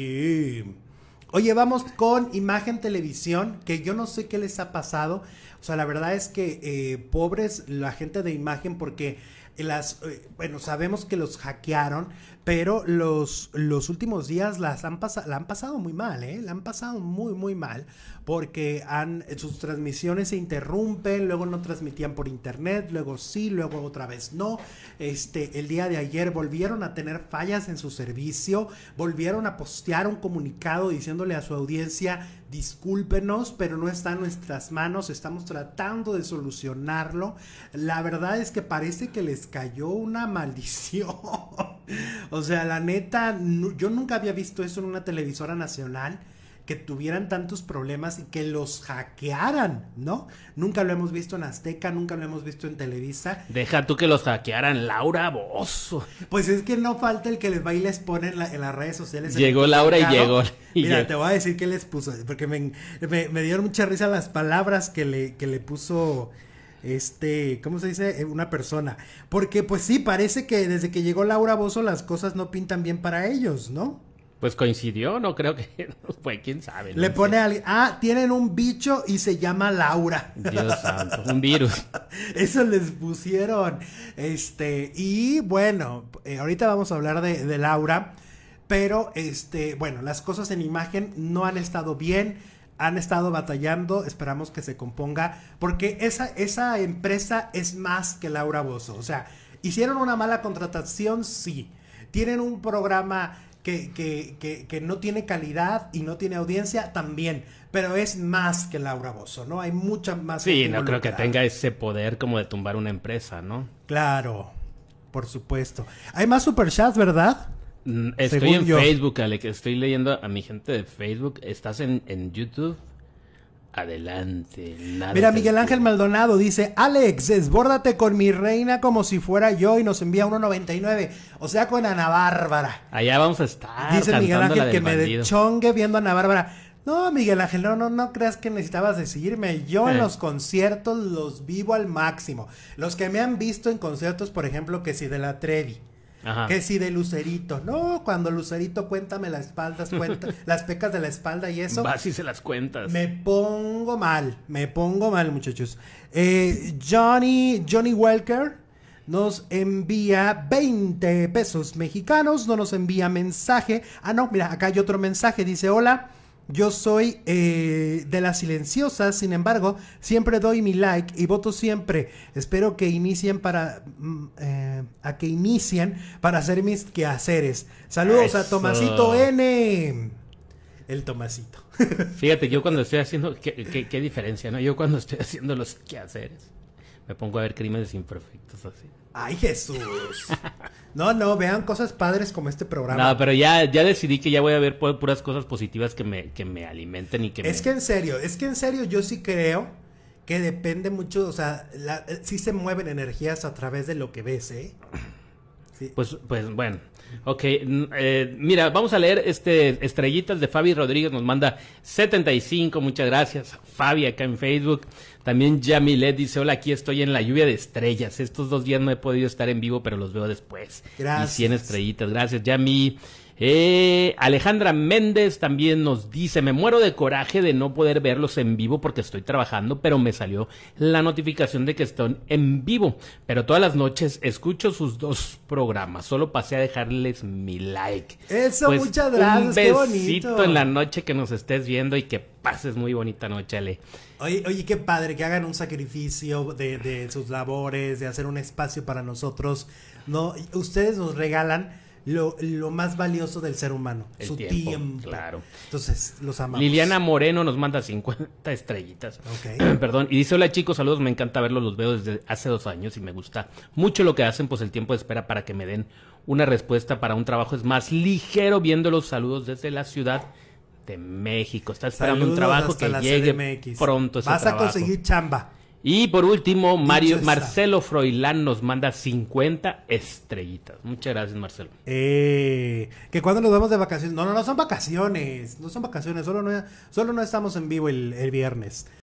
Oye, vamos con Imagen Televisión, que yo no sé qué les ha pasado, o sea, la verdad es que eh, pobres la gente de imagen porque las eh, bueno sabemos que los hackearon pero los los últimos días las han la han pasado muy mal eh la han pasado muy muy mal porque han sus transmisiones se interrumpen luego no transmitían por internet luego sí luego otra vez no este el día de ayer volvieron a tener fallas en su servicio volvieron a postear un comunicado diciéndole a su audiencia discúlpenos pero no está en nuestras manos estamos tratando de solucionarlo. La verdad es que parece que les cayó una maldición. o sea, la neta, yo nunca había visto eso en una televisora nacional que tuvieran tantos problemas y que los hackearan, ¿no? Nunca lo hemos visto en Azteca, nunca lo hemos visto en Televisa. Deja tú que los hackearan, Laura, Bozo. Pues es que no falta el que les va y les pone en, las redes sociales. Llegó Laura y llegó. Y Mira, te voy a decir qué les puso, porque me, dieron mucha risa las palabras que le, que le puso este, ¿cómo se dice? Eh, una persona. Porque pues sí, parece que desde que llegó Laura Bozo las cosas no pintan bien para ellos, ¿no? Pues coincidió, no creo que. Pues quién sabe. Le pone a alguien. Ah, tienen un bicho y se llama Laura. Dios santo, un virus. Eso les pusieron. Este, y bueno, eh, ahorita vamos a hablar de, Laura. Pero, este, bueno, las cosas en imagen no han estado bien. Han estado batallando, esperamos que se componga, porque esa, esa empresa es más que Laura Bozo. O sea, hicieron una mala contratación, sí. Tienen un programa que, que, que, que, no tiene calidad y no tiene audiencia también, pero es más que Laura Bozo, ¿no? Hay mucha más. Sí, no creo que tenga ese poder como de tumbar una empresa, ¿no? Claro, por supuesto. Hay más superchats, ¿verdad? Mm, estoy en Facebook, Ale, estoy leyendo a mi gente de Facebook. ¿Estás en, en YouTube? Adelante. Nada Mira, Miguel Ángel Maldonado dice, Alex, desbórdate con mi reina como si fuera yo y nos envía 1.99. O sea, con Ana Bárbara. Allá vamos a estar. Dice Miguel Ángel que me chongue viendo a Ana Bárbara. No, Miguel Ángel, no, no, no creas que necesitabas decirme. Yo en eh. los conciertos los vivo al máximo. Los que me han visto en conciertos, por ejemplo, que si de la Trevi. Que si de Lucerito, no, cuando Lucerito cuéntame las espaldas, cuenta, las pecas de la espalda y eso. Vas se las cuentas. Me pongo mal, me pongo mal, muchachos. Eh, Johnny, Johnny Welker nos envía 20 pesos mexicanos, no nos envía mensaje. Ah, no, mira, acá hay otro mensaje, dice, hola. Yo soy eh, de las silenciosas, sin embargo, siempre doy mi like y voto siempre. Espero que inicien para mm, eh, a que inicien para hacer mis quehaceres. Saludos a Tomasito N. El Tomasito. Fíjate, yo cuando estoy haciendo, qué, diferencia, ¿no? Yo cuando estoy haciendo los quehaceres, me pongo a ver crímenes imperfectos así. Ay, Jesús. No, no, vean cosas padres como este programa. No, pero ya, ya decidí que ya voy a ver puras cosas positivas que me, que me alimenten y que Es que en serio, es que en serio yo sí creo que depende mucho, o sea, la, sí se mueven energías a través de lo que ves, ¿eh? Pues, pues bueno. Ok, eh, mira, vamos a leer este estrellitas de Fabi Rodríguez, nos manda 75, muchas gracias. Fabi acá en Facebook. También Led dice, hola, aquí estoy en la lluvia de estrellas. Estos dos días no he podido estar en vivo, pero los veo después. Gracias. Y 100 estrellitas, gracias. Yami, eh, Alejandra Méndez también nos dice, me muero de coraje de no poder verlos en vivo porque estoy trabajando, pero me salió la notificación de que están en vivo. Pero todas las noches escucho sus dos programas, solo pasé a dejarles mi like. Eso, pues, muchas gracias. Un besito en la noche que nos estés viendo y que pases muy bonita noche, Ale. Oye, oye, qué padre que hagan un sacrificio de, de sus labores, de hacer un espacio para nosotros. No, ustedes nos regalan lo, más valioso del ser humano, su tiempo, Claro. Entonces, los amamos. Liliana Moreno nos manda 50 estrellitas. Okay. Perdón. Y dice, hola chicos, saludos, me encanta verlos, los veo desde hace dos años y me gusta mucho lo que hacen, pues el tiempo de espera para que me den una respuesta para un trabajo es más ligero viendo los saludos desde la ciudad de México. Está esperando un trabajo que llegue pronto. Vas a conseguir chamba. Y por último, Mario, Marcelo Froilán nos manda 50 estrellitas. Muchas gracias, Marcelo. Eh, que cuando nos vamos de vacaciones. No, no, no son vacaciones. No son vacaciones. Solo no, solo no estamos en vivo el viernes.